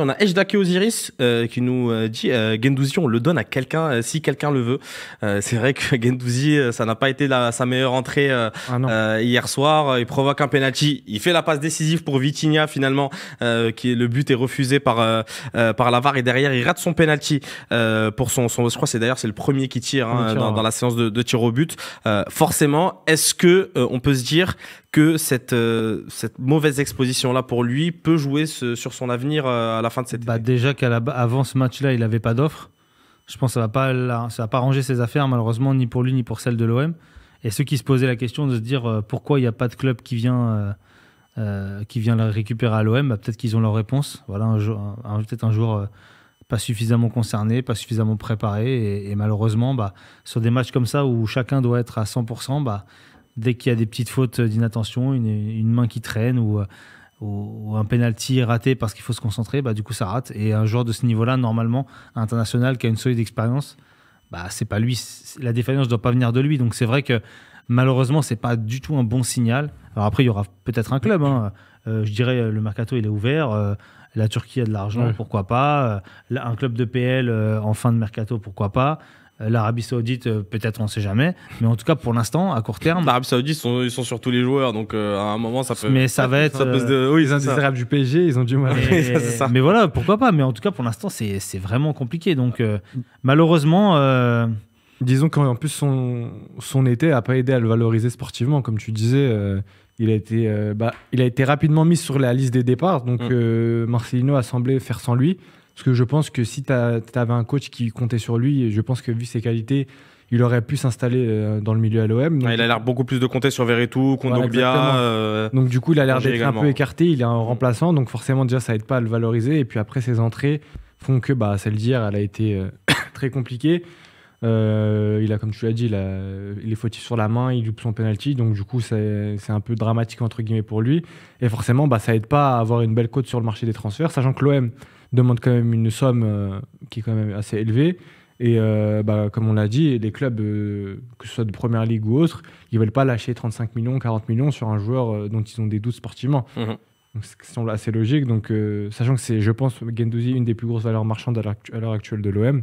On a Ejdake Osiris euh, qui nous euh, dit euh, Gendouzi, on le donne à quelqu'un euh, si quelqu'un le veut. c'est vrai que Gendouzi, ça n'a pas été sa meilleure entrée ah hier soir. Il provoque un penalty. Il fait la passe décisive pour Vitinha finalement, qui le but est refusé par par Lavar et derrière il rate son penalty pour son, son, Je crois c'est d'ailleurs c'est le premier qui tire, hein, dans, la séance de, de tir au but. forcément, est-ce que on peut se dire que cette, euh, cette mauvaise exposition-là pour lui peut jouer sur son avenir euh, à la fin de cette bah, Déjà qu'avant ce match-là, il n'avait pas d'offre. Je pense que ça ne va, pas, ça va pas ranger ses affaires, malheureusement, ni pour lui, ni pour celle de l'OM. Et ceux qui se posaient la question de se dire euh, pourquoi il n'y a pas de club qui vient, qui vient la récupérer à l'OM, bah, peut-être qu'ils ont leur réponse. Voilà, peut-être un jour pas suffisamment concerné, pas suffisamment préparé. Et, malheureusement, bah, sur des matchs comme ça où chacun doit être à 100%, bah, dès qu'il y a des petites fautes d'inattention, une, main qui traîne euh, ou, un penalty raté parce qu'il faut se concentrer, bah, du coup ça rate. Et un joueur de ce niveau-là, normalement, international, qui a une solide expérience, bah, c'est pas lui. La défaillance ne doit pas venir de lui. Donc c'est vrai que malheureusement, c'est pas du tout un bon signal. Alors après, il y aura peut-être un club. Hein. Euh, je dirais le mercato, il est ouvert. Euh, la Turquie a de l'argent, pourquoi pas. un club de PL en fin de mercato, pourquoi pas. Euh, L'Arabie Saoudite, euh, peut-être, on ne sait jamais. Mais en tout cas, pour l'instant, à court terme. L'Arabie Saoudite, ils sont sur tous les joueurs. Donc, euh, à un moment, ça peut. Mais ça, va être. Oui, ils sont des du PSG, ils ont du mal. Mais, voilà, pourquoi pas. Mais en tout cas, pour l'instant, c'est vraiment compliqué. Donc, malheureusement. Disons qu'en plus, son, son été n'a pas aidé à le valoriser sportivement. Comme tu disais, il a, été, bah, il a été rapidement mis sur la liste des départs. Donc, mm. Marcelino a semblé faire sans lui. Parce que je pense que si tu avais un coach qui comptait sur lui, je pense que vu ses qualités, il aurait pu s'installer euh, dans le milieu à l'OM. il a l'air beaucoup plus de compter sur Veretout, Kondogbia. Euh, donc du coup, il a l'air d'être un peu écarté, il est un remplaçant, donc forcément déjà ça aide pas à le valoriser. Et puis après, ses entrées font que, bah, c'est le dire, elle a été euh, très compliquée. il a, comme tu l'as dit, il, est sur la main, il loupe son penalty, donc du coup c'est un peu dramatique entre guillemets pour lui. Et forcément, bah, ça aide pas à avoir une belle cote sur le marché des transferts, sachant que l'OM demande quand même une somme euh, qui est quand même assez élevée. Et euh, bah, comme on l'a dit, les clubs, euh, que ce soit de première ligue ou autre, ils ne veulent pas lâcher 35 millions, 40 millions sur un joueur dont ils ont des doutes sportivement. Mmh. Donc, ce semble assez logique. Donc, sachant que c'est, je pense, Gendouzi, une des plus grosses valeurs marchandes à l'heure actuelle de l'OM,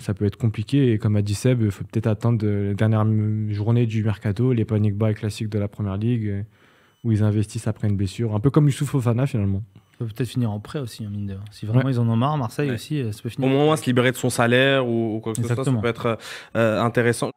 ça peut être compliqué. Et comme a dit Seb, il faut peut-être attendre la dernière journée du mercato, les panic buy classiques de la première ligue, où ils investissent après une blessure. Un peu comme Youssouf Fofana finalement peut peut-être finir en prêt aussi, en hein, mine de. Si vraiment ils en ont marre, Marseille aussi, euh, ça peut finir. Au moins, se libérer de son salaire ou, quoi que ce soit, ça peut être euh, euh, intéressant.